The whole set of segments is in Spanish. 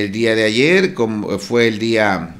el día de ayer, como fue el día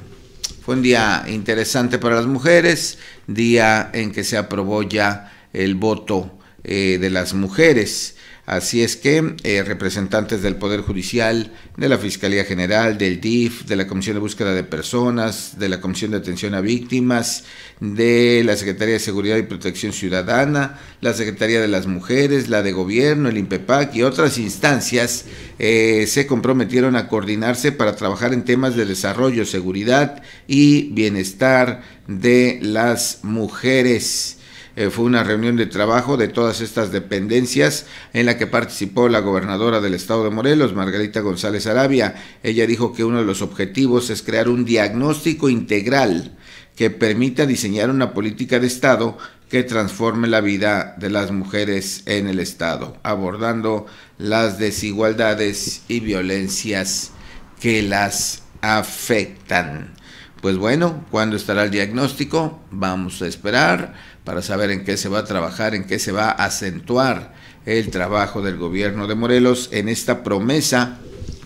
fue un día interesante para las mujeres, día en que se aprobó ya el voto eh, de las mujeres. Así es que eh, representantes del Poder Judicial, de la Fiscalía General, del DIF, de la Comisión de Búsqueda de Personas, de la Comisión de Atención a Víctimas, de la Secretaría de Seguridad y Protección Ciudadana, la Secretaría de las Mujeres, la de Gobierno, el INPEPAC y otras instancias eh, se comprometieron a coordinarse para trabajar en temas de desarrollo, seguridad y bienestar de las mujeres. Eh, fue una reunión de trabajo de todas estas dependencias en la que participó la gobernadora del estado de Morelos, Margarita González Arabia. Ella dijo que uno de los objetivos es crear un diagnóstico integral que permita diseñar una política de Estado que transforme la vida de las mujeres en el Estado, abordando las desigualdades y violencias que las afectan. Pues bueno, ¿cuándo estará el diagnóstico? Vamos a esperar para saber en qué se va a trabajar, en qué se va a acentuar el trabajo del gobierno de Morelos en esta promesa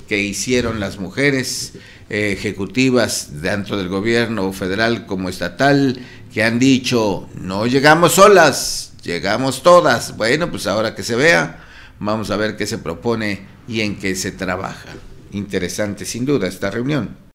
que hicieron las mujeres eh, ejecutivas dentro del gobierno federal como estatal que han dicho no llegamos solas, llegamos todas. Bueno, pues ahora que se vea, vamos a ver qué se propone y en qué se trabaja. Interesante sin duda esta reunión.